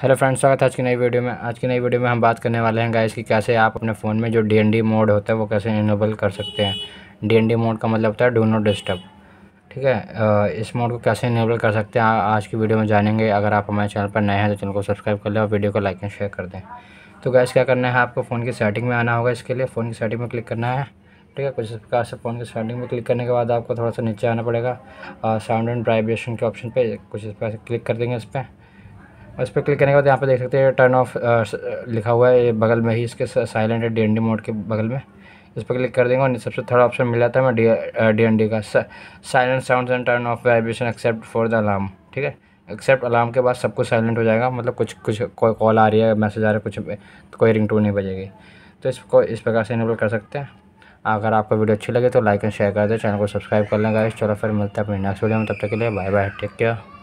hello friends स्वागत है आज की नई वीडियो में आज की नई वीडियो में हम बात करने वाले हैं गाइस कि कैसे आप अपने फ़ोन में जो डीएनडी मोड होता है वो कैसे इनेबल कर सकते हैं डीएनडी मोड का मतलब होता है डू नॉट डिस्टर्ब ठीक है इस मोड को कैसे इनेबल कर सकते हैं आज की वीडियो में जानेंगे अगर आप हमारे चैनल पर नए हैं तो चैनल को सब्सक्राइब कर लें और वीडियो को लाइक एंड शेयर कर दें तो गैस क्या करना है आपको फ़ोन की सेटिंग में आना होगा इसके लिए फ़ोन की सेटिंग में क्लिक करना है ठीक है कुछ इस प्रकार से फ़ोन की सेटिंग में क्लिक करने के बाद आपको थोड़ा सा नीचे आना पड़ेगा साउंड एंड वाइब्रेशन के ऑप्शन पर कुछ इस प्रकार से क्लिक कर देंगे इस पर और इस पर क्लिक करने के बाद यहाँ पे देख सकते हैं टर्न ऑफ uh, uh, लिखा हुआ है बगल में ही इसके साइलेंट है डी मोड के बगल में इस पर क्लिक कर देंगे और सबसे थर्ड ऑप्शन मिला था मैं डी डी का silent sound and turn off vibration except for the alarm ठीक है एक्सेप्ट अलार्म के बाद सब कुछ साइलेंट हो जाएगा मतलब कुछ कुछ कोई कॉल आ रही है मैसेज आ रहा है कुछ तो कोई रिंग नहीं बजेगी तो इसको इस प्रकार से इनेबल कर सकते हैं अगर आपको वीडियो अच्छी लगे तो लाइक एंड शेयर कर दें चैनल को सब्सक्राइब कर लेंगे इस चलो फिर मिलते हैं अपने नेक्स्ट वीडियो में तब तक के लिए बाय बाय टेक केयर